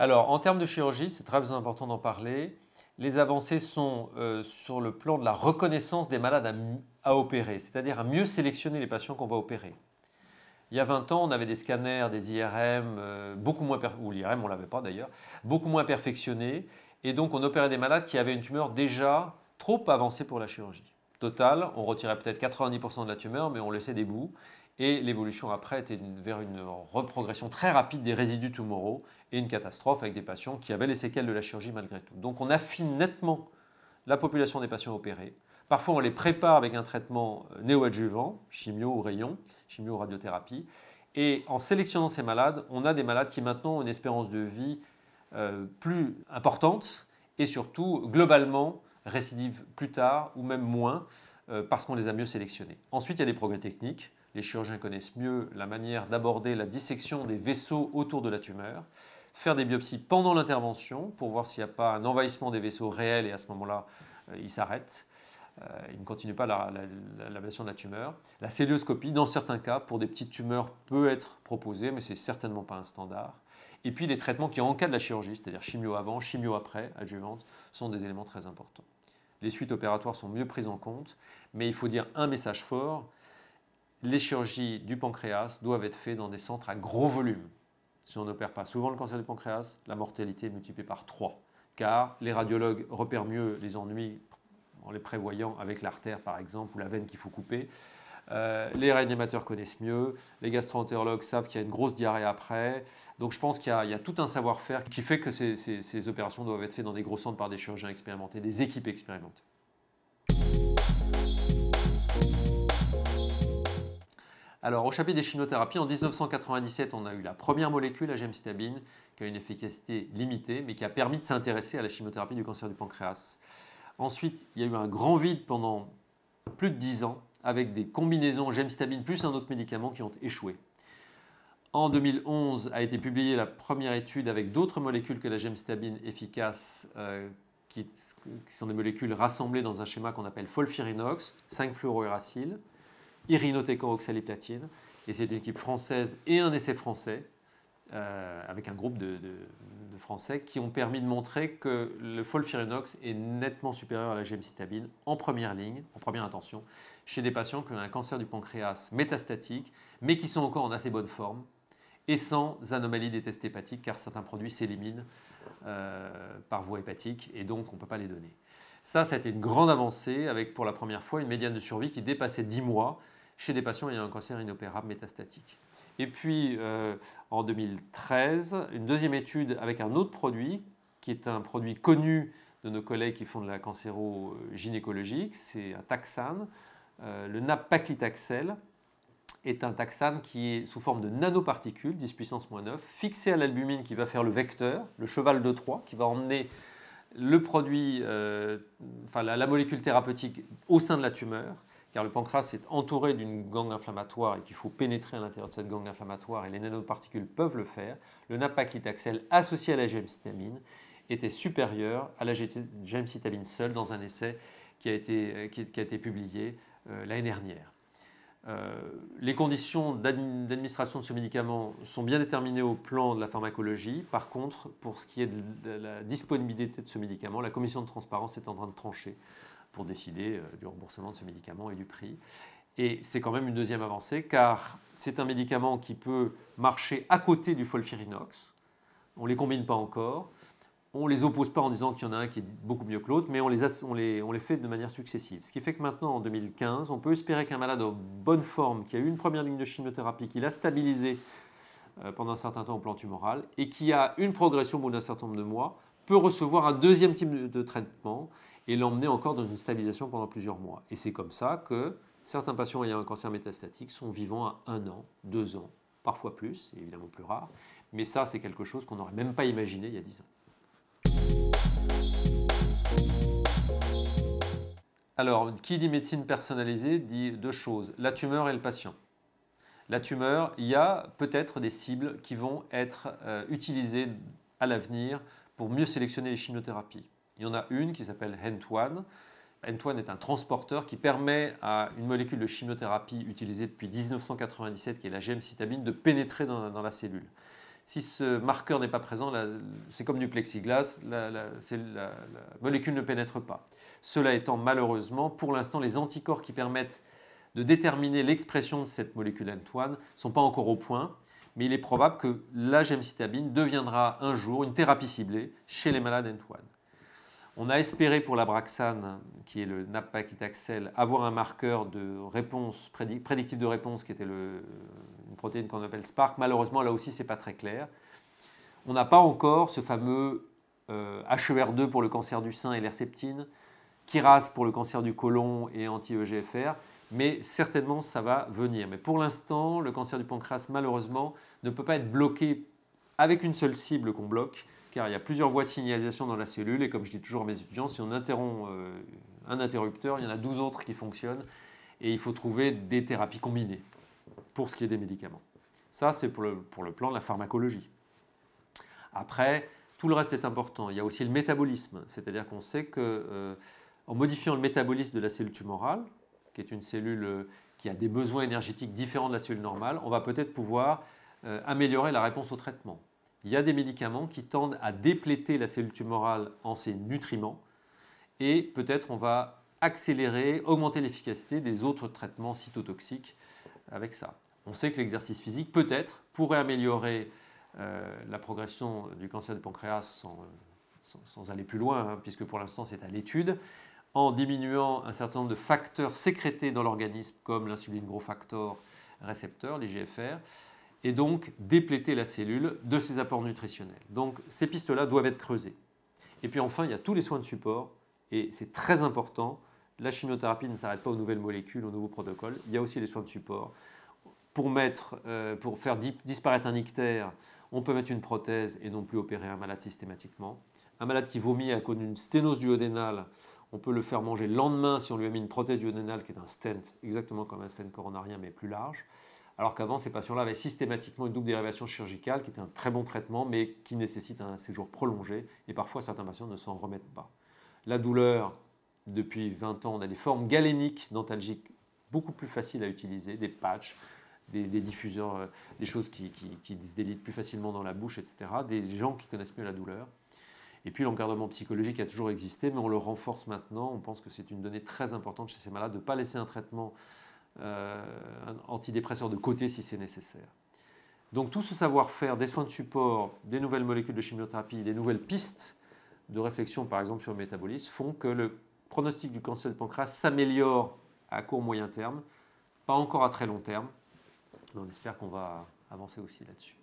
Alors, en termes de chirurgie, c'est très important d'en parler. Les avancées sont euh, sur le plan de la reconnaissance des malades à, opérer, c'est-à-dire à mieux sélectionner les patients qu'on va opérer. Il y a 20 ans, on avait des scanners, des IRM, euh, beaucoup moins ou on l'avait pas d'ailleurs, beaucoup moins perfectionnés. Et donc, on opérait des malades qui avaient une tumeur déjà trop avancée pour la chirurgie. Total, on retirait peut-être 90% de la tumeur, mais on laissait des bouts. Et l'évolution après était vers une reprogression très rapide des résidus tumoraux et une catastrophe avec des patients qui avaient les séquelles de la chirurgie malgré tout. Donc on affine nettement la population des patients opérés. Parfois on les prépare avec un traitement euh, néoadjuvant, chimio ou rayon, chimio ou radiothérapie. Et en sélectionnant ces malades, on a des malades qui maintenant ont une espérance de vie euh, plus importante et surtout globalement récidive plus tard ou même moins euh, parce qu'on les a mieux sélectionnés. Ensuite, il y a des progrès techniques. Les chirurgiens connaissent mieux la manière d'aborder la dissection des vaisseaux autour de la tumeur, faire des biopsies pendant l'intervention pour voir s'il n'y a pas un envahissement des vaisseaux réels et à ce moment-là, euh, ils s'arrêtent. Euh, ils ne continuent pas l'ablation la, de la tumeur. La célioscopie, dans certains cas, pour des petites tumeurs, peut être proposée, mais ce n'est certainement pas un standard. Et puis les traitements qui, en cas de la chirurgie, c'est-à-dire chimio avant, chimio après, adjuvante, sont des éléments très importants. Les suites opératoires sont mieux prises en compte, mais il faut dire un message fort, les chirurgies du pancréas doivent être faites dans des centres à gros volume. Si on n'opère pas souvent le cancer du pancréas, la mortalité est multipliée par 3, car les radiologues repèrent mieux les ennuis en les prévoyant avec l'artère par exemple ou la veine qu'il faut couper. Euh, les réanimateurs connaissent mieux, les gastroentérologues savent qu'il y a une grosse diarrhée après. Donc je pense qu'il y, a tout un savoir-faire qui fait que ces, ces opérations doivent être faites dans des gros centres par des chirurgiens expérimentés, des équipes expérimentées. Alors, au chapitre des chimiothérapies, en 1997, on a eu la première molécule, la gemcitabine, qui a une efficacité limitée, mais qui a permis de s'intéresser à la chimiothérapie du cancer du pancréas. Ensuite, il y a eu un grand vide pendant plus de 10 ans avec des combinaisons gemcitabine plus un autre médicament qui ont échoué. En 2011 a été publiée la première étude avec d'autres molécules que la gemcitabine efficace, euh, qui, sont des molécules rassemblées dans un schéma qu'on appelle folfirinox, 5-fluorouracile irinotecan oxaliplatine, Et c'est une équipe française et un essai français, euh, avec un groupe de, Français, qui ont permis de montrer que le folfirinox est nettement supérieur à la gemcitabine en première ligne, en première intention, chez des patients qui ont un cancer du pancréas métastatique, mais qui sont encore en assez bonne forme et sans anomalie des tests hépatiques, car certains produits s'éliminent euh, par voie hépatique, et donc on ne peut pas les donner. Ça, ça a été une grande avancée, avec pour la première fois une médiane de survie qui dépassait 10 mois, chez des patients il y a un cancer inopérable métastatique. Et puis euh, en 2013, une deuxième étude avec un autre produit, qui est un produit connu de nos collègues qui font de la cancéro-gynécologique, c'est un taxane. Euh, le napaclitaxel est un taxane qui est sous forme de nanoparticules, 10 puissance moins 9, fixé à l'albumine qui va faire le vecteur, le cheval de Troie, qui va emmener le produit, euh, enfin la, molécule thérapeutique au sein de la tumeur car le pancréas est entouré d'une gangue inflammatoire et qu'il faut pénétrer à l'intérieur de cette gangue inflammatoire et les nanoparticules peuvent le faire, le napaclitaxel associé à la gemcitabine était supérieur à la gemcitabine seule dans un essai qui a été, publié euh, l'année dernière. Euh, les conditions d'administration de ce médicament sont bien déterminées au plan de la pharmacologie. Par contre, pour ce qui est de la disponibilité de ce médicament, la commission de transparence est en train de trancher pour décider euh, du remboursement de ce médicament et du prix. Et c'est quand même une deuxième avancée, car c'est un médicament qui peut marcher à côté du folfirinox. On ne les combine pas encore. On ne les oppose pas en disant qu'il y en a un qui est beaucoup mieux que l'autre, mais on les, fait de manière successive. Ce qui fait que maintenant, en 2015, on peut espérer qu'un malade en bonne forme, qui a eu une première ligne de chimiothérapie, qui l'a stabilisé euh, pendant un certain temps au plan tumoral, et qui a une progression au bout d'un certain nombre de mois, peut recevoir un deuxième type de traitement et l'emmener encore dans une stabilisation pendant plusieurs mois. Et c'est comme ça que certains patients ayant un cancer métastatique sont vivants à un an, deux ans, parfois plus, c'est évidemment plus rare, mais ça c'est quelque chose qu'on n'aurait même pas imaginé il y a dix ans. Alors, qui dit médecine personnalisée dit deux choses, la tumeur et le patient la tumeur, il y a peut-être des cibles qui vont être euh, utilisées à l'avenir pour mieux sélectionner les chimiothérapies. Il y en a une qui s'appelle n Hentuan est un transporteur qui permet à une molécule de chimiothérapie utilisée depuis 1997, qui est la gemcitabine, de pénétrer dans, la cellule. Si ce marqueur n'est pas présent, c'est comme du plexiglas, la, molécule ne pénètre pas. Cela étant, malheureusement, pour l'instant, les anticorps qui permettent de déterminer l'expression de cette molécule Antoine ne sont pas encore au point, mais il est probable que la gemcitabine deviendra un jour une thérapie ciblée chez les malades Antoine. On a espéré pour la qui est le napakitaxel, avoir un marqueur de réponse, prédictif de réponse, qui était une protéine qu'on appelle SPARC. Malheureusement, là aussi, ce n'est pas très clair. On n'a pas encore ce fameux HER2 euh, pour le cancer du sein et l'herceptine, Kiras pour le cancer du côlon et anti-EGFR, mais certainement ça va venir. Mais pour l'instant, le cancer du pancréas, malheureusement, ne peut pas être bloqué avec une seule cible qu'on bloque, car il y a plusieurs voies de signalisation dans la cellule, et comme je dis toujours à mes étudiants, si on interrompt euh, un interrupteur, il y en a 12 autres qui fonctionnent, et il faut trouver des thérapies combinées pour ce qui est des médicaments. Ça, c'est pour le, plan de la pharmacologie. Après, tout le reste est important. Il y a aussi le métabolisme, c'est-à-dire qu'on sait que euh, en modifiant le métabolisme de la cellule tumorale, qui est une cellule euh, qui a des besoins énergétiques différents de la cellule normale, on va peut-être pouvoir améliorer la réponse au traitement il y a des médicaments qui tendent à dépléter la cellule tumorale en ses nutriments et peut-être on va accélérer, augmenter l'efficacité des autres traitements cytotoxiques avec ça. On sait que l'exercice physique peut-être pourrait améliorer euh, la progression du cancer du pancréas sans, aller plus loin, hein, puisque pour l'instant c'est à l'étude, en diminuant un certain nombre de facteurs sécrétés dans l'organisme comme l'insuline gros factor récepteur, les GFR, et donc dépléter la cellule de ses apports nutritionnels. Donc ces pistes-là doivent être creusées. Et puis enfin, il y a tous les soins de support, et c'est très important. La chimiothérapie ne s'arrête pas aux nouvelles molécules, aux nouveaux protocoles. Il y a aussi les soins de support. Pour, euh, faire disparaître un ictère, on peut mettre une prothèse et non plus opérer un malade systématiquement. Un malade qui vomit a connu une sténose duodénale, on peut le faire manger le lendemain si on lui a mis une prothèse duodénale qui est un stent, exactement comme un stent coronarien mais plus large alors qu'avant, ces patients-là avaient systématiquement une double dérivation chirurgicale, qui était un très bon traitement, mais qui nécessite un séjour prolongé, et parfois certains patients ne s'en remettent pas. La douleur, depuis 20 ans, on a des formes galéniques dentalgiques beaucoup plus faciles à utiliser, des patchs, des, diffuseurs, euh, des choses qui, qui, se délitent plus facilement dans la bouche, etc., des gens qui connaissent mieux la douleur. Et puis l'encadrement psychologique a toujours existé, mais on le renforce maintenant. On pense que c'est une donnée très importante chez ces malades de ne pas laisser un traitement euh, un antidépresseur de côté si c'est nécessaire. Donc tout ce savoir-faire, des soins de support, des nouvelles molécules de chimiothérapie, des nouvelles pistes de réflexion par exemple sur le métabolisme font que le pronostic du cancer du pancréas s'améliore à court moyen terme, pas encore à très long terme, mais on espère qu'on va avancer aussi là-dessus.